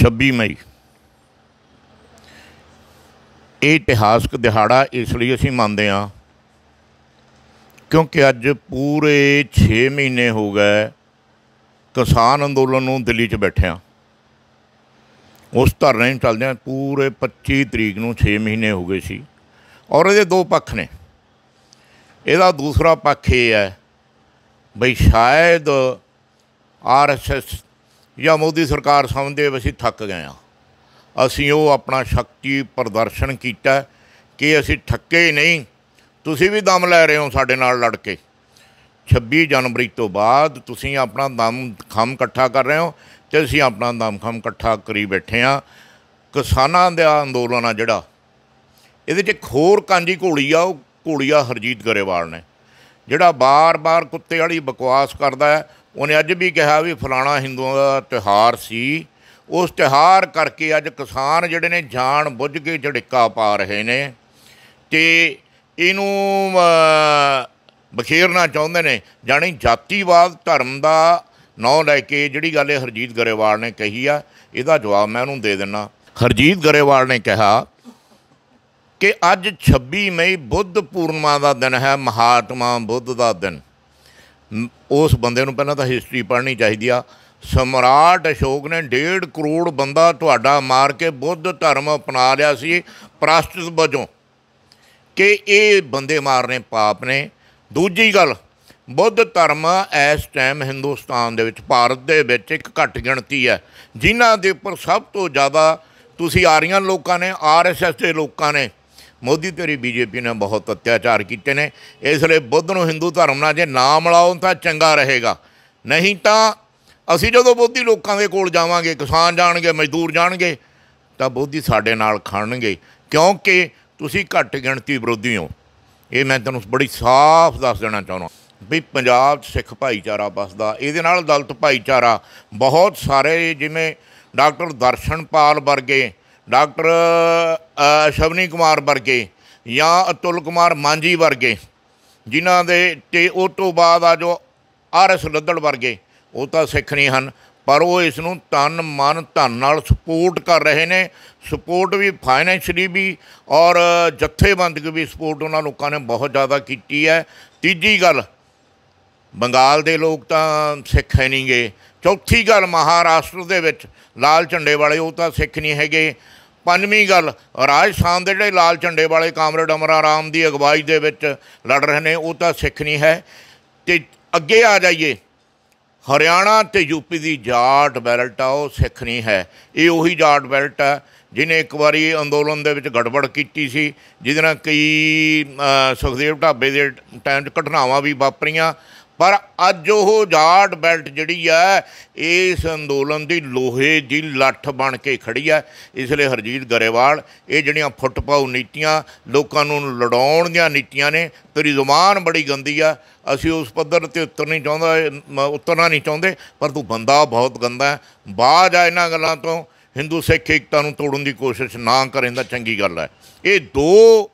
26 ਮਈ ਇਹ ਇਤਿਹਾਸਕ ਦਿਹਾੜਾ ਇਸ ਲਈ ਅਸੀਂ ਮੰਨਦੇ ਹਾਂ ਕਿਉਂਕਿ ਅੱਜ ਪੂਰੇ 6 ਮਹੀਨੇ ਹੋ ਗਏ ਕਿਸਾਨ ਅੰਦੋਲਨ ਨੂੰ ਦਿੱਲੀ 'ਚ ਬੈਠਿਆਂ ਉਸ ਧਰਨੇ ਨੂੰ ਚੱਲਦੇ ਆ ਪੂਰੇ 25 ਤਰੀਕ ਨੂੰ 6 ਮਹੀਨੇ ਹੋ ਗਏ ਸੀ ਔਰ ਇਹਦੇ ਦੋ ਪੱਖ ਨੇ ਇਹਦਾ ਦੂਸਰਾ ਪੱਖ ਇਹ ਹੈ ਬਈ ਸ਼ਾਇਦ ਆਰਐਸਐਸ ਜਾਂ ਮੋਦੀ ਸਰਕਾਰ ਸਮਝਦੇ ਅਸੀਂ ਥੱਕ ਗਏ ਆ ਅਸੀਂ ਉਹ ਆਪਣਾ ਸ਼ਕਤੀ ਪ੍ਰਦਰਸ਼ਨ ਕੀਤਾ ਕਿ ਅਸੀਂ ਥੱਕੇ ਨਹੀਂ ਤੁਸੀਂ ਵੀ ਦਮ ਲੈ ਰਹੇ ਹੋ ਸਾਡੇ ਨਾਲ ਲੜ ਕੇ 26 ਜਨਵਰੀ ਤੋਂ ਬਾਅਦ ਤੁਸੀਂ ਆਪਣਾ ਦਮ ਖਮ ਇਕੱਠਾ ਕਰ ਰਹੇ ਹੋ ਤੇ ਅਸੀਂ ਆਪਣਾ ਦਮ ਖਮ ਇਕੱਠਾ ਕਰੀ ਬੈਠੇ ਆ ਕਿਸਾਨਾਂ ਦਾ ਅੰਦੋਲਨ ਆ ਜਿਹੜਾ ਇਹਦੇ 'ਚ ਖੋਰ ਕਾਂਜੀ ਘੋੜੀ ਆ ਉਹ ਘੋੜੀਆ ਹਰਜੀਤ ਗਰੇਵਾਲ ਨੇ ਜਿਹੜਾ ਬਾਰ-ਬਾਰ ਕੁੱਤੇ ਵਾਲੀ ਬਕਵਾਸ ਕਰਦਾ ਹੈ ਉਹਨੇ ਅੱਜ ਵੀ ਕਿਹਾ ਵੀ ਫਲਾਣਾ ਹਿੰਦੂਆਂ ਦਾ ਤਿਹਾਰ ਸੀ ਉਸ ਤਿਹਾਰ ਕਰਕੇ ਅੱਜ ਕਿਸਾਨ ਜਿਹੜੇ ਨੇ ਜਾਣ ਬੁੱਝ ਕੇ ਝੜਿੱਕਾ ਪਾ ਰਹੇ ਨੇ ਤੇ ਇਹਨੂੰ ਬਖੇਰਨਾ ਚਾਹੁੰਦੇ ਨੇ ਜਾਨੀ ਜਾਤੀਵਾਦ ਧਰਮ ਦਾ ਨੌ ਲੈ ਕੇ ਜਿਹੜੀ ਗੱਲ ਇਹ ਹਰਜੀਤ ਗਰੇਵਾਲ ਨੇ ਕਹੀ ਆ ਇਹਦਾ ਜਵਾਬ ਮੈਂ ਉਹਨੂੰ ਦੇ ਦਿੰਨਾ ਹਰਜੀਤ ਗਰੇਵਾਲ ਨੇ ਕਿਹਾ ਕਿ ਅੱਜ 26 ਮਈ ਬੁੱਧ ਪੂਰਨਮਾ ਦਾ ਦਿਨ ਹੈ ਮਹਾਤਮਾ ਬੁੱਧ ਦਾ ਦਿਨ ਉਸ ਬੰਦੇ ਨੂੰ ਪਹਿਲਾਂ ਤਾਂ ਹਿਸਟਰੀ ਪੜ੍ਹਨੀ ਚਾਹੀਦੀ ਆ ਸਮਰਾਟ ਅਸ਼ੋਕ ਨੇ 1.5 ਕਰੋੜ ਬੰਦਾ ਤੁਹਾਡਾ ਮਾਰ ਕੇ ਬੁੱਧ ਧਰਮ ਅਪਣਾ ਲਿਆ ਸੀ ਪ੍ਰਾਸ਼ਚਿਤ ਵਜੋਂ ਕਿ ਇਹ ਬੰਦੇ ਮਾਰਨੇ ਪਾਪ ਨੇ ਦੂਜੀ ਗੱਲ ਬੁੱਧ ਧਰਮ ਇਸ ਟਾਈਮ ਹਿੰਦੁਸਤਾਨ ਦੇ ਵਿੱਚ ਭਾਰਤ ਦੇ ਵਿੱਚ ਇੱਕ ਘੱਟ ਗਿਣਤੀ ਹੈ ਜਿਨ੍ਹਾਂ ਦੇ ਉੱਪਰ ਸਭ ਤੋਂ ਜ਼ਿਆਦਾ ਤੁਸੀਂ ਆਰੀਆਂ ਲੋਕਾਂ ਨੇ ਆਰਐਸਐਸ ਦੇ ਲੋਕਾਂ ਨੇ ਮੋਦੀ ਤੇਰੀ ਬੀਜੇਪੀ ਨੇ ਬਹੁਤ ਅਤਿਆਚਾਰ ਕੀਤੇ ਨੇ ਇਸ ਲਈ ਬੁੱਧ ਨੂੰ ਹਿੰਦੂ ਧਰਮ ਨਾਲ ਜੇ ਨਾ ਮਿਲਾਓ ਤਾਂ ਚੰਗਾ ਰਹੇਗਾ ਨਹੀਂ ਤਾਂ ਅਸੀਂ ਜਦੋਂ ਬੋਧੀ ਲੋਕਾਂ ਦੇ ਕੋਲ ਜਾਵਾਂਗੇ ਕਿਸਾਨ ਜਾਣਗੇ ਮਜ਼ਦੂਰ ਜਾਣਗੇ ਤਾਂ ਬੋਧੀ ਸਾਡੇ ਨਾਲ ਖੜਨਗੇ ਕਿਉਂਕਿ ਤੁਸੀਂ ਘੱਟ ਗਿਣਤੀ ਵਿਰੋਧੀ ਹੋ ਇਹ ਮੈਂ ਤੁਹਾਨੂੰ ਬੜੀ ਸਾਫ਼ ਦੱਸ ਦੇਣਾ ਚਾਹੁੰਦਾ ਵੀ ਪੰਜਾਬ 'ਚ ਸਿੱਖ ਭਾਈਚਾਰਾ ਬਸਦਾ ਇਹਦੇ ਨਾਲ ਦਲਤ ਭਾਈਚਾਰਾ ਬਹੁਤ ਸਾਰੇ ਜਿਵੇਂ ਡਾਕਟਰ ਦਰਸ਼ਨਪਾਲ ਵਰਗੇ ਡਾਕਟਰ ਸ਼ਵਨੀ ਕੁਮਾਰ ਵਰਗੇ ਜਾਂ ਅਤੁਲ ਕੁਮਾਰ ਮਾਂਜੀ ਵਰਗੇ ਜਿਨ੍ਹਾਂ ਦੇ ਤੇ ਉਹ ਤੋਂ ਬਾਅਦ ਆ ਜੋ ਆਰ ਐਸ ਲੱਦੜ ਵਰਗੇ ਉਹ ਤਾਂ ਸਿੱਖ ਨਹੀਂ ਹਨ ਪਰ ਉਹ ਇਸ ਨੂੰ ਤਨ ਮਨ ਧਨ ਨਾਲ ਸਪੋਰਟ ਕਰ ਰਹੇ ਨੇ ਸਪੋਰਟ ਵੀ ਫਾਈਨੈਂਸ਼ਲੀ ਵੀ ਔਰ ਜੱਥੇਬੰਦਕ ਵੀ ਸਪੋਰਟ ਉਹਨਾਂ ਲੋਕਾਂ ਨੇ ਬਹੁਤ ਜ਼ਿਆਦਾ ਕੀਤੀ ਹੈ ਤੀਜੀ ਗੱਲ ਬੰਗਾਲ ਦੇ ਲੋਕ ਤਾਂ ਸਿੱਖ ਹੈ ਨਹੀਂਗੇ ਚੌਥੀ ਗੱਲ ਮਹਾਰਾਸ਼ਟਰ ਦੇ ਵਿੱਚ ਲਾਲ ਝੰਡੇ ਵਾਲੇ ਉਹ ਤਾਂ ਸਿੱਖ ਨਹੀਂ ਹੈਗੇ ਪੰਜਵੀਂ ਗੱਲ ਰਾਜਸਥਾਨ ਦੇ ਜਿਹੜੇ ਲਾਲ ਝੰਡੇ ਵਾਲੇ ਕਾਮਰੇਡ ਅਮਰ ਆਰਾਮ ਦੀ ਅਗਵਾਈ ਦੇ ਵਿੱਚ ਲੜ ਰਹੇ ਨੇ ਉਹ ਤਾਂ ਸਿੱਖ ਨਹੀਂ ਹੈ ਤੇ ਅੱਗੇ ਆ ਜਾਈਏ ਹਰਿਆਣਾ ਤੇ ਯੂਪੀ ਦੀ ਜਾਟ ਬੈਲਟ ਆ ਉਹ ਸਿੱਖ ਨਹੀਂ ਹੈ ਇਹ ਉਹੀ ਜਾਟ ਬੈਲਟ ਆ ਜਿਨੇ ਇੱਕ ਵਾਰੀ ਅੰਦੋਲਨ ਦੇ ਵਿੱਚ ਗੜਬੜ ਕੀਤੀ ਸੀ ਜਿਹਦੇ ਨਾਲ ਕਈ ਸੁਖਦੇਵ ਢਾਬੇ ਦੇ ਟਾਈਮ 'ਚ ਘਟਨਾਵਾਂ ਵੀ ਵਾਪਰੀਆਂ ਪਰ ਅੱਜ ਉਹ ਜਾਟ ਬੈਲਟ ਜਿਹੜੀ ਆ ਇਸ ਅੰਦੋਲਨ ਦੀ ਲੋਹੇ ਦੀ ਲੱਠ ਬਣ ਕੇ ਖੜੀ ਆ ਇਸ ਲਈ ਹਰਜੀਤ ਗਰੇਵਾਲ ਇਹ ਜਿਹੜੀਆਂ ਫੁੱਟਪਾਉ ਨੀਤੀਆਂ ਲੋਕਾਂ ਨੂੰ ਲੜਾਉਣ ਦੀਆਂ ਨੀਤੀਆਂ ਨੇ ਤੇਰੀ ਜ਼ੁਬਾਨ ਬੜੀ ਗੰਦੀ ਆ ਅਸੀਂ ਉਸ ਪੱਧਰ ਤੇ ਉਤਰ ਨਹੀਂ ਚਾਹੁੰਦਾ ਉਤਰਨਾ ਨਹੀਂ ਚਾਹੁੰਦੇ ਪਰ ਤੂੰ ਬੰਦਾ ਬਹੁਤ ਗੰਦਾ ਬਾਜ ਆ ਇਹਨਾਂ ਗੱਲਾਂ ਤੋਂ ਹਿੰਦੂ ਸਿੱਖ ਏਕਤਾ ਨੂੰ ਤੋੜਨ ਦੀ ਕੋਸ਼ਿਸ਼ ਨਾ ਕਰੇ ਤਾਂ ਚੰਗੀ ਗੱਲ ਹੈ ਇਹ ਦੋ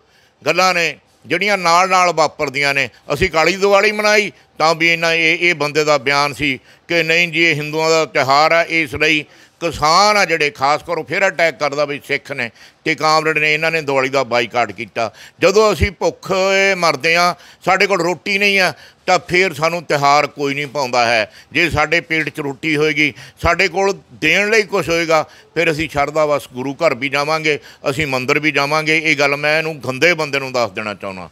ਗੱਲਾਂ ਨੇ ਜਿਹੜੀਆਂ ਨਾਲ ਨਾਲ ਵਾਪਰਦੀਆਂ ਨੇ ਅਸੀਂ ਕਾਲੀ ਦੀਵਾਲੀ ਮਨਾਈ ਤਾਂ ਵੀ ਇਹਨਾਂ ਇਹ ਇਹ ਬੰਦੇ ਦਾ ਬਿਆਨ ਸੀ ਕਿ ਨਹੀਂ ਜੀ ਇਹ ਹਿੰਦੂਆਂ ਦਾ ਤਿਹਾਰ ਹੈ ਇਸ ਲਈ ਕਿਸਾਨ ਆ ਜਿਹੜੇ ਖਾਸ ਕਰੋ ਫਿਰ ਅਟੈਕ ਕਰਦਾ ਵੀ ਸਿੱਖ ਨੇ ਤੇ ਕਾਮਰੇਡ ਨੇ ਇਹਨਾਂ ਨੇ ਦਿਵਾਲੀ ਦਾ ਬਾਈਕਾਟ ਕੀਤਾ ਜਦੋਂ ਅਸੀਂ ਭੁੱਖ ਮਰਦੇ ਆ ਸਾਡੇ ਕੋਲ ਰੋਟੀ ਨਹੀਂ ਆ ਤਾਂ ਫਿਰ ਸਾਨੂੰ ਤਿਹਾਰ ਕੋਈ ਨਹੀਂ ਪਾਉਂਦਾ ਹੈ ਜੇ ਸਾਡੇ ਪੇਟ 'ਚ ਰੋਟੀ ਹੋਏਗੀ ਸਾਡੇ ਕੋਲ ਦੇਣ ਲਈ ਕੁਝ ਹੋਏਗਾ ਫਿਰ ਅਸੀਂ ਛੜਦਾ ਬਸ ਗੁਰੂ ਘਰ ਵੀ ਜਾਵਾਂਗੇ ਅਸੀਂ ਮੰਦਿਰ ਵੀ ਜਾਵਾਂਗੇ ਇਹ ਗੱਲ ਮੈਂ ਇਹਨੂੰ ਗੰਦੇ ਬੰਦੇ ਨੂੰ ਦੱਸ ਦੇਣਾ ਚਾਹੁੰਦਾ